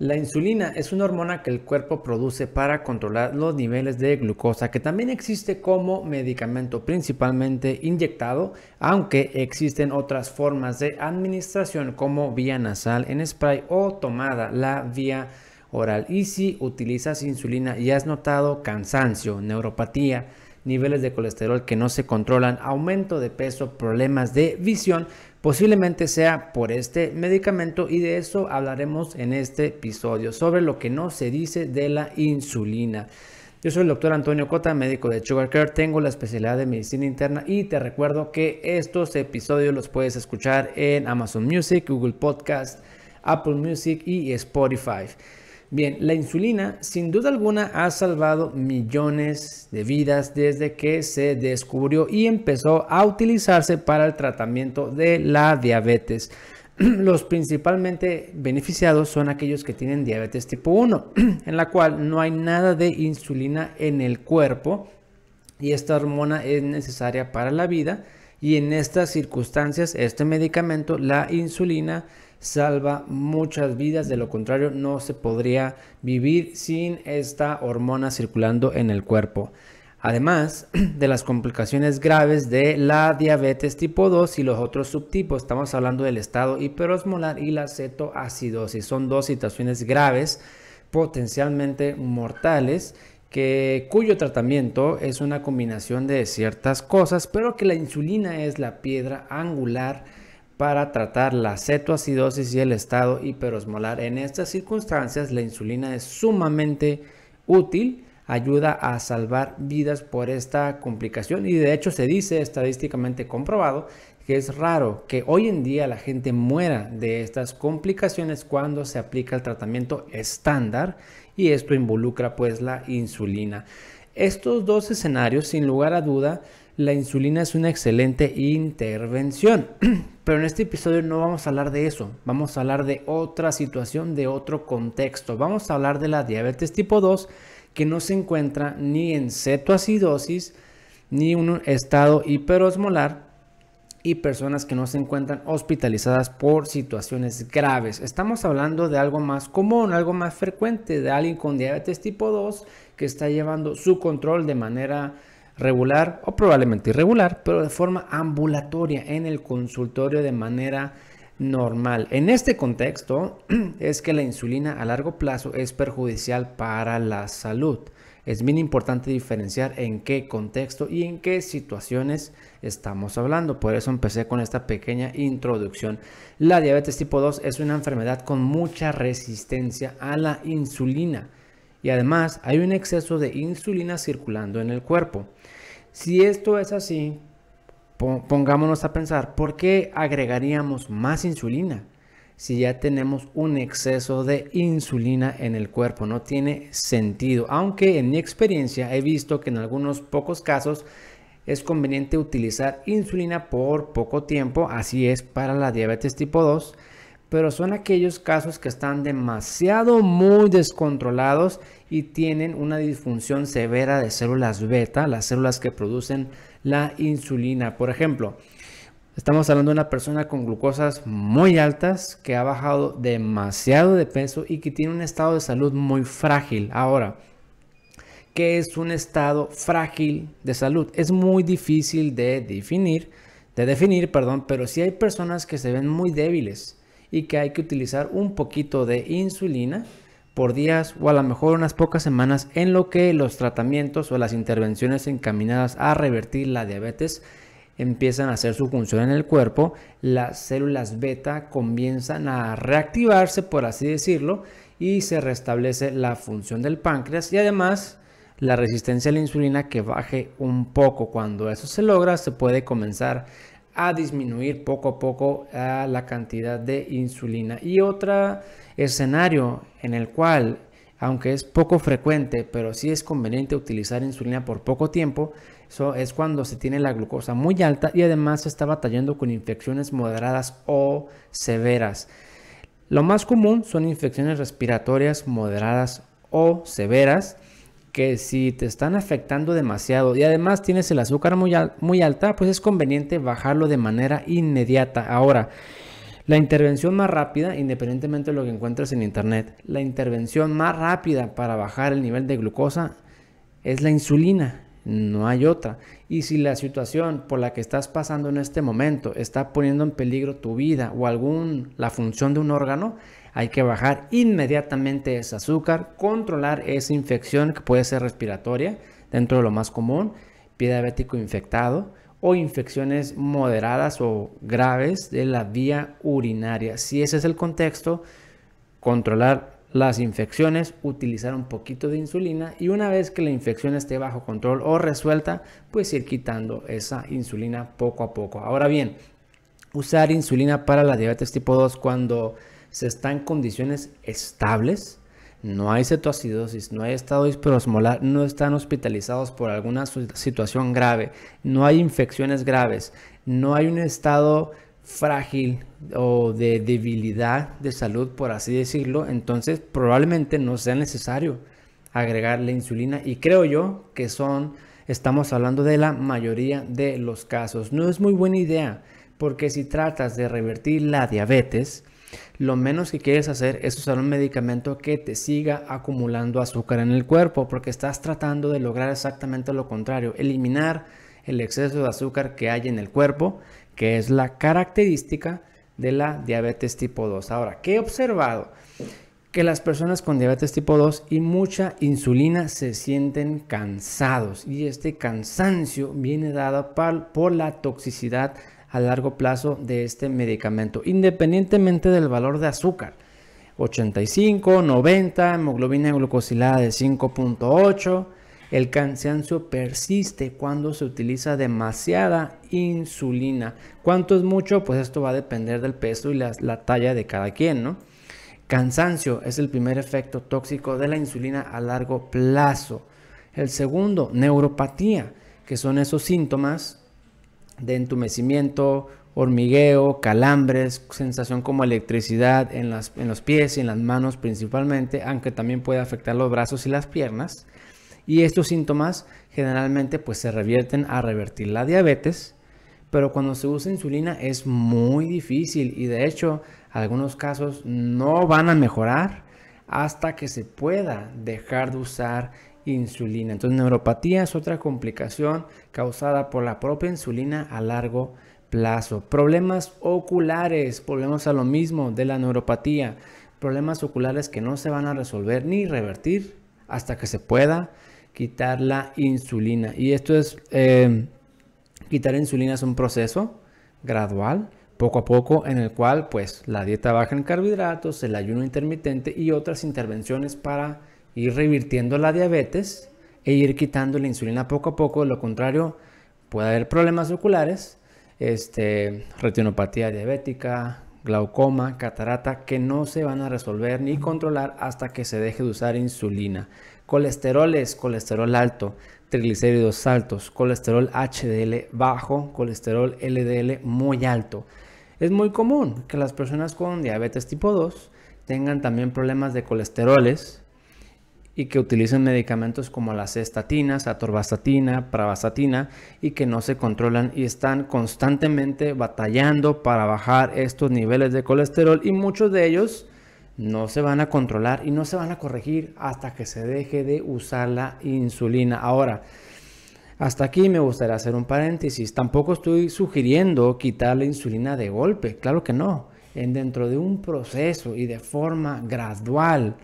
La insulina es una hormona que el cuerpo produce para controlar los niveles de glucosa que también existe como medicamento principalmente inyectado, aunque existen otras formas de administración como vía nasal en spray o tomada la vía oral. Y si utilizas insulina y has notado cansancio, neuropatía, niveles de colesterol que no se controlan, aumento de peso, problemas de visión, posiblemente sea por este medicamento y de eso hablaremos en este episodio sobre lo que no se dice de la insulina. Yo soy el doctor Antonio Cota, médico de Sugar Care, tengo la especialidad de medicina interna y te recuerdo que estos episodios los puedes escuchar en Amazon Music, Google Podcast, Apple Music y Spotify. Bien, la insulina sin duda alguna ha salvado millones de vidas desde que se descubrió y empezó a utilizarse para el tratamiento de la diabetes. Los principalmente beneficiados son aquellos que tienen diabetes tipo 1, en la cual no hay nada de insulina en el cuerpo y esta hormona es necesaria para la vida y en estas circunstancias este medicamento, la insulina, salva muchas vidas, de lo contrario no se podría vivir sin esta hormona circulando en el cuerpo. Además de las complicaciones graves de la diabetes tipo 2 y los otros subtipos, estamos hablando del estado hiperosmolar y la cetoacidosis. Son dos situaciones graves, potencialmente mortales, que, cuyo tratamiento es una combinación de ciertas cosas, pero que la insulina es la piedra angular para tratar la cetoacidosis y el estado hiperosmolar. En estas circunstancias, la insulina es sumamente útil, ayuda a salvar vidas por esta complicación y de hecho se dice estadísticamente comprobado que es raro que hoy en día la gente muera de estas complicaciones cuando se aplica el tratamiento estándar y esto involucra pues la insulina. Estos dos escenarios sin lugar a duda la insulina es una excelente intervención. Pero en este episodio no vamos a hablar de eso, vamos a hablar de otra situación, de otro contexto. Vamos a hablar de la diabetes tipo 2 que no se encuentra ni en cetoacidosis, ni en un estado hiperosmolar y personas que no se encuentran hospitalizadas por situaciones graves. Estamos hablando de algo más común, algo más frecuente, de alguien con diabetes tipo 2 que está llevando su control de manera regular o probablemente irregular, pero de forma ambulatoria en el consultorio de manera normal. En este contexto es que la insulina a largo plazo es perjudicial para la salud. Es bien importante diferenciar en qué contexto y en qué situaciones estamos hablando. Por eso empecé con esta pequeña introducción. La diabetes tipo 2 es una enfermedad con mucha resistencia a la insulina y además hay un exceso de insulina circulando en el cuerpo. Si esto es así, pongámonos a pensar, ¿por qué agregaríamos más insulina? Si ya tenemos un exceso de insulina en el cuerpo, no tiene sentido. Aunque en mi experiencia he visto que en algunos pocos casos es conveniente utilizar insulina por poco tiempo, así es para la diabetes tipo 2 pero son aquellos casos que están demasiado muy descontrolados y tienen una disfunción severa de células beta, las células que producen la insulina. Por ejemplo, estamos hablando de una persona con glucosas muy altas que ha bajado demasiado de peso y que tiene un estado de salud muy frágil. Ahora, ¿qué es un estado frágil de salud? Es muy difícil de definir, de definir, perdón, pero sí hay personas que se ven muy débiles y que hay que utilizar un poquito de insulina por días o a lo mejor unas pocas semanas en lo que los tratamientos o las intervenciones encaminadas a revertir la diabetes empiezan a hacer su función en el cuerpo, las células beta comienzan a reactivarse, por así decirlo, y se restablece la función del páncreas y además la resistencia a la insulina que baje un poco. Cuando eso se logra, se puede comenzar a disminuir poco a poco la cantidad de insulina. Y otro escenario en el cual, aunque es poco frecuente, pero sí es conveniente utilizar insulina por poco tiempo, eso es cuando se tiene la glucosa muy alta y además se está batallando con infecciones moderadas o severas. Lo más común son infecciones respiratorias moderadas o severas que si te están afectando demasiado y además tienes el azúcar muy, muy alta, pues es conveniente bajarlo de manera inmediata. Ahora, la intervención más rápida, independientemente de lo que encuentres en internet, la intervención más rápida para bajar el nivel de glucosa es la insulina, no hay otra. Y si la situación por la que estás pasando en este momento está poniendo en peligro tu vida o algún la función de un órgano, hay que bajar inmediatamente ese azúcar, controlar esa infección que puede ser respiratoria, dentro de lo más común, pie diabético infectado o infecciones moderadas o graves de la vía urinaria. Si ese es el contexto, controlar las infecciones, utilizar un poquito de insulina y una vez que la infección esté bajo control o resuelta, pues ir quitando esa insulina poco a poco. Ahora bien, usar insulina para la diabetes tipo 2 cuando se está en condiciones estables, no hay cetoacidosis, no hay estado hiperosmolar, no están hospitalizados por alguna situación grave, no hay infecciones graves, no hay un estado frágil o de debilidad de salud, por así decirlo, entonces probablemente no sea necesario agregar la insulina y creo yo que son, estamos hablando de la mayoría de los casos. No es muy buena idea porque si tratas de revertir la diabetes, lo menos que quieres hacer es usar un medicamento que te siga acumulando azúcar en el cuerpo, porque estás tratando de lograr exactamente lo contrario, eliminar el exceso de azúcar que hay en el cuerpo, que es la característica de la diabetes tipo 2. Ahora, ¿qué he observado? Que las personas con diabetes tipo 2 y mucha insulina se sienten cansados y este cansancio viene dado por la toxicidad a largo plazo de este medicamento, independientemente del valor de azúcar. 85, 90, hemoglobina glucosilada de 5.8. El cansancio persiste cuando se utiliza demasiada insulina. ¿Cuánto es mucho? Pues esto va a depender del peso y la, talla de cada quien, ¿no? Cansancio es el primer efecto tóxico de la insulina a largo plazo. El segundo, neuropatía, que son esos síntomas de entumecimiento, hormigueo, calambres, sensación como electricidad en, los pies y en las manos principalmente, aunque también puede afectar los brazos y las piernas. Y estos síntomas generalmente pues se revierten a revertir la diabetes, pero cuando se usa insulina es muy difícil y de hecho algunos casos no van a mejorar hasta que se pueda dejar de usar insulina. Entonces, neuropatía es otra complicación causada por la propia insulina a largo plazo. Problemas oculares, volvemos a lo mismo de la neuropatía. Problemas oculares que no se van a resolver ni revertir hasta que se pueda quitar la insulina. Y esto es, eh, quitar insulina es un proceso gradual poco a poco en el cual pues la dieta baja en carbohidratos, el ayuno intermitente y otras intervenciones para ir revirtiendo la diabetes e ir quitando la insulina poco a poco, de lo contrario puede haber problemas oculares, este, retinopatía diabética, glaucoma, catarata, que no se van a resolver ni controlar hasta que se deje de usar insulina. Colesterol es colesterol alto, triglicéridos altos, colesterol HDL bajo, colesterol LDL muy alto. Es muy común que las personas con diabetes tipo 2 tengan también problemas de colesteroles, y que utilizan medicamentos como las estatinas, atorvastatina, pravastatina y que no se controlan y están constantemente batallando para bajar estos niveles de colesterol y muchos de ellos no se van a controlar y no se van a corregir hasta que se deje de usar la insulina. Ahora, hasta aquí me gustaría hacer un paréntesis. Tampoco estoy sugiriendo quitar la insulina de golpe, claro que no. En dentro de un proceso y de forma gradual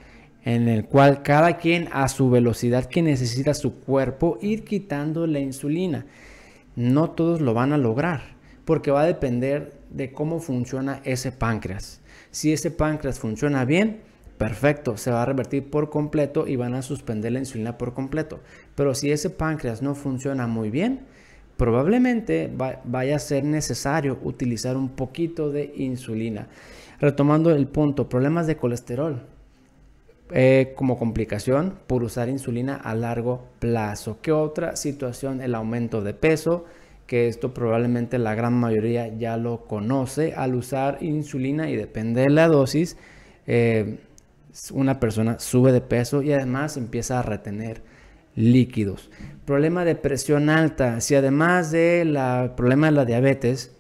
en el cual cada quien a su velocidad que necesita su cuerpo ir quitando la insulina. No todos lo van a lograr porque va a depender de cómo funciona ese páncreas. Si ese páncreas funciona bien, perfecto, se va a revertir por completo y van a suspender la insulina por completo. Pero si ese páncreas no funciona muy bien, probablemente vaya a ser necesario utilizar un poquito de insulina. Retomando el punto, problemas de colesterol. Eh, como complicación por usar insulina a largo plazo. ¿Qué otra situación? El aumento de peso, que esto probablemente la gran mayoría ya lo conoce. Al usar insulina y depende de la dosis, eh, una persona sube de peso y además empieza a retener líquidos. Problema de presión alta. Si además del problema de la diabetes,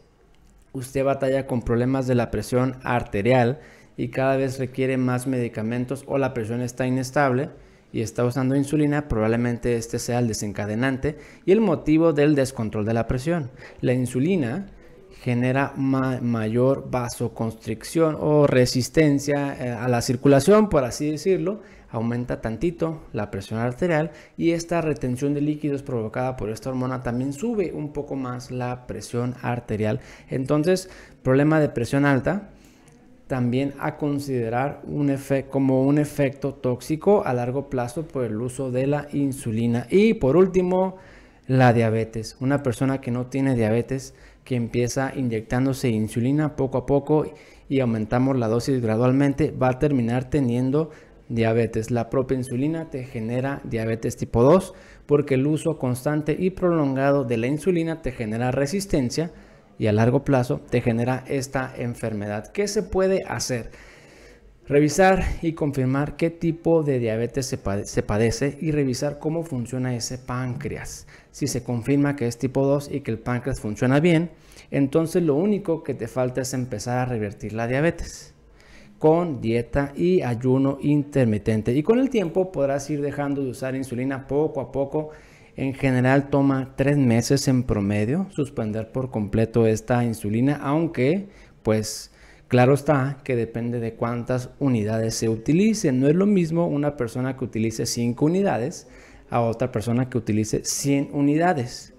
usted batalla con problemas de la presión arterial, y cada vez requiere más medicamentos o la presión está inestable y está usando insulina, probablemente este sea el desencadenante y el motivo del descontrol de la presión. La insulina genera mayor vasoconstricción o resistencia eh, a la circulación, por así decirlo, aumenta tantito la presión arterial y esta retención de líquidos provocada por esta hormona también sube un poco más la presión arterial. Entonces, problema de presión alta, también a considerar como un efecto tóxico a largo plazo por el uso de la insulina. Y por último, la diabetes. Una persona que no tiene diabetes, que empieza inyectándose insulina poco a poco y aumentamos la dosis gradualmente, va a terminar teniendo diabetes. La propia insulina te genera diabetes tipo 2 porque el uso constante y prolongado de la insulina te genera resistencia y a largo plazo te genera esta enfermedad. ¿Qué se puede hacer? Revisar y confirmar qué tipo de diabetes se, padece y revisar cómo funciona ese páncreas. Si se confirma que es tipo 2 y que el páncreas funciona bien, entonces lo único que te falta es empezar a revertir la diabetes con dieta y ayuno intermitente. Y con el tiempo podrás ir dejando de usar insulina poco a poco en general toma tres meses en promedio suspender por completo esta insulina, aunque pues claro está que depende de cuántas unidades se utilicen. No es lo mismo una persona que utilice 5 unidades a otra persona que utilice 100 unidades.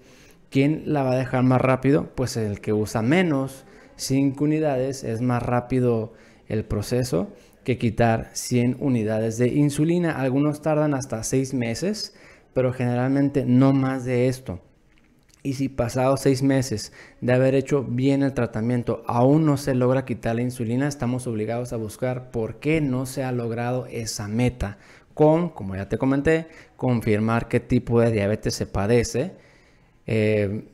¿Quién la va a dejar más rápido? Pues el que usa menos 5 unidades es más rápido el proceso que quitar 100 unidades de insulina. Algunos tardan hasta seis meses pero generalmente no más de esto. Y si pasados seis meses de haber hecho bien el tratamiento aún no se logra quitar la insulina, estamos obligados a buscar por qué no se ha logrado esa meta. Con, como ya te comenté, confirmar qué tipo de diabetes se padece, eh,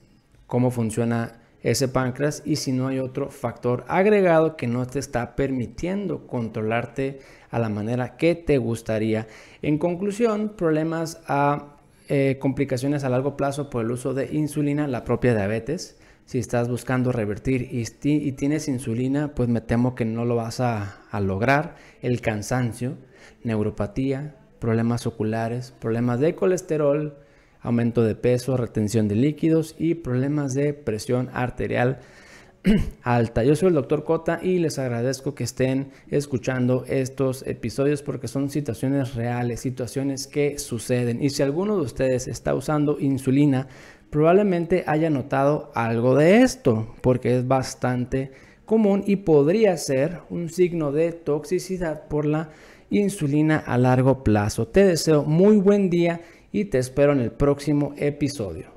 cómo funciona ese páncreas y si no hay otro factor agregado que no te está permitiendo controlarte a la manera que te gustaría. En conclusión, problemas a eh, complicaciones a largo plazo por el uso de insulina, la propia diabetes. Si estás buscando revertir y, tienes insulina, pues me temo que no lo vas a lograr. El cansancio, neuropatía, problemas oculares, problemas de colesterol, aumento de peso, retención de líquidos y problemas de presión arterial alta. Yo soy el doctor Cota y les agradezco que estén escuchando estos episodios porque son situaciones reales, situaciones que suceden. Y si alguno de ustedes está usando insulina, probablemente haya notado algo de esto porque es bastante común y podría ser un signo de toxicidad por la insulina a largo plazo. Te deseo muy buen día y te espero en el próximo episodio.